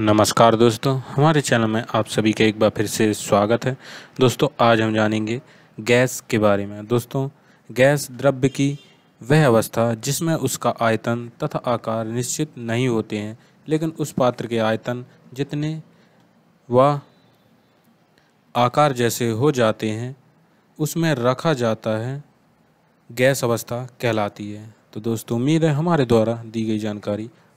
नमस्कार दोस्तों हमारे चैनल में आप सभी का एक बार फिर से स्वागत है दोस्तों आज हम जानेंगे गैस के बारे में दोस्तों गैस द्रव्य की वह अवस्था जिसमें उसका आयतन तथा आकार निश्चित नहीं होते हैं लेकिन उस पात्र के आयतन जितने व आकार जैसे हो जाते हैं उसमें रखा जाता है गैस अवस्था कहलाती है तो दोस्तों उम्मीद है हमारे द्वारा दी गई जानकारी